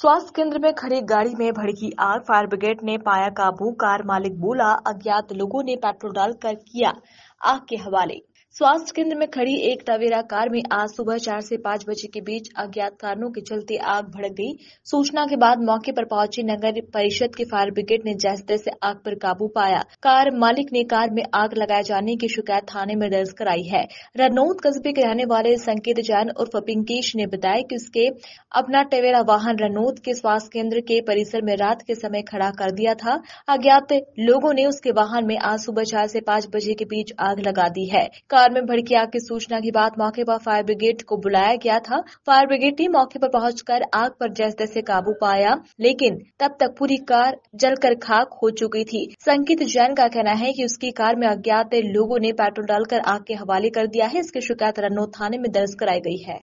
स्वास्थ्य केंद्र में खड़ी गाड़ी में भड़की आग फायर ब्रिगेड ने पाया काबू कार मालिक बोला अज्ञात लोगों ने पेट्रोल डालकर किया आग के हवाले स्वास्थ्य केंद्र में खड़ी एक तवेरा कार में आज सुबह चार से पाँच बजे के बीच अज्ञात कारणों के चलते आग भड़क गई सूचना के बाद मौके पर पहुंची नगर परिषद के फायर ब्रिगेड ने जैसे तैसे आग पर काबू पाया कार मालिक ने कार में आग लगाए जाने की शिकायत थाने में दर्ज कराई है रनौत कस्बे के रहने वाले संकेत जैन उर्फ पिंकेश ने बताया कि उसके अपना टवेरा वाहन रनौत के स्वास्थ्य केंद्र के परिसर में रात के समय खड़ा कर दिया था अज्ञात लोगों ने उसके वाहन में आज सुबह चार से पाँच बजे के बीच आग लगा दी है कार कार में भड़की आग की सूचना के बाद मौके पर फायर ब्रिगेड को बुलाया गया था फायर ब्रिगेड टीम मौके पर पहुंचकर आग पर जैसे तैसे काबू पाया लेकिन तब तक पूरी कार जलकर खाक हो चुकी थी संकित जैन का कहना है कि उसकी कार में अज्ञात लोगों ने पेट्रोल डालकर आग के हवाले कर दिया है इसकी शिकायत रन्नो थाने में दर्ज कराई गई है